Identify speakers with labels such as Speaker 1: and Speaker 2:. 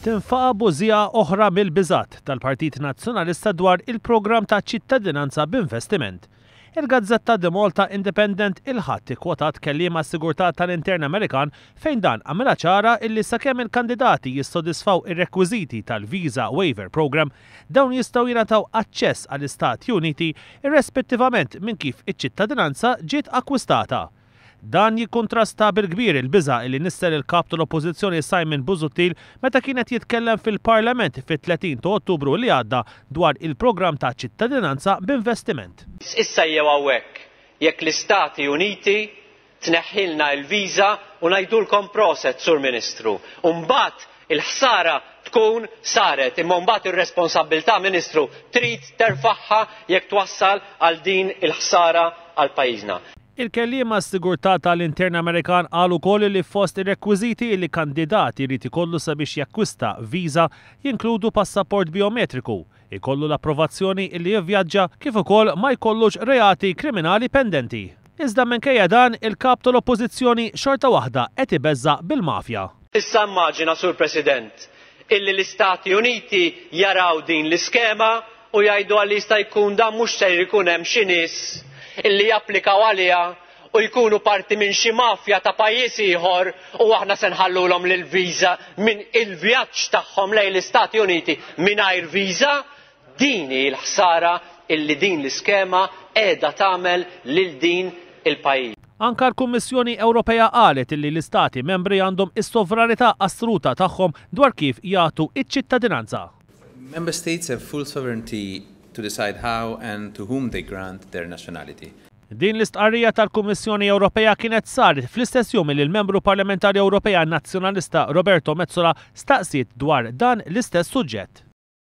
Speaker 1: tinfaqa bużija oħra mill-biżat tal-Partit Nazzjonalista dwar il-programm ta' ċittadinanza b'investiment. Il-Gazzetta de Malta Independent il-ħadd kwotat kellima sigurtà tal-intern Amerikan fejn dan għamela ċara illi sakemm il-kandidati jissodisfaw ir-rekwiżiti tal-Visa Waiver Program dawn jistgħu jingħataw aċċess għall-Istati Uniti irrespettivament minn kif iċ-ċittadinanza ġiet akkwistata. Dan jikontrasta bil-kbir il-biża li nistel il-kap tal-Oppożizzjoni Simon Buzutil meta kienet jitkellem fil-Parlament fit-30 ta' Ottubru li għadda dwar il-programm ta' ċittadinanza b'investiment.
Speaker 2: Issa jew hawnhekk jekk l-Istati Uniti tneħħilna l-viża u ngħidulkom proset, Sur Ministru. Umbagħad il-ħsara tkun saret imma mbagħad ir-responsabilità Ministru trid terfaħħa jekk twassal għal din il-ħsara għal pajjiżna.
Speaker 1: Il-kellima s-sigurtà tal-intern Amerikan għalu ukoll li fost ir-rekwiżiti li kandidat irid ikollu sabiex jakkwista viża jinkludu passaport biometriku, ikollu l-approvazzjoni li jivvjaġġa kif ukoll ma jkollux reati kriminali pendenti. Iżda minkejja dan il-kap tal-oppożizzjoni xorta waħda qed ibeżza bil-mafja.
Speaker 2: Issa immaġina, Sur President, illi l-Istati Uniti jaraw din l-iskema u jgħidu għalli jista' jkun dan mhux se jkun hemm xi nies illi japplikaw għaliha u jkunu parti minn xi mafja ta' pajjiż ieħor u aħna se nħallulhom lil viża minn il-vjaġġ tagħhom lejn l-Istati Uniti mingħajr viża dini l-ħsara illi din l-iskema qiegħda tagħmel lil din il-pajjiż.
Speaker 1: Anka l-Kummissjoni Ewropea qalet illi l-istati membri għandhom is-sovranità assruta tagħhom dwar kif jagħtu iċ-ċittadinanza. Member states have full sovereignty to decide how and to whom they grant their nationality. Din l-istqarrija tal-Kummissjoni Ewropea kienet sar fl-istess jum li l-membru parlamentari Ewropea nazzjonalista Roberto Mezzola staqsiet dwar dan l-istess suġġett.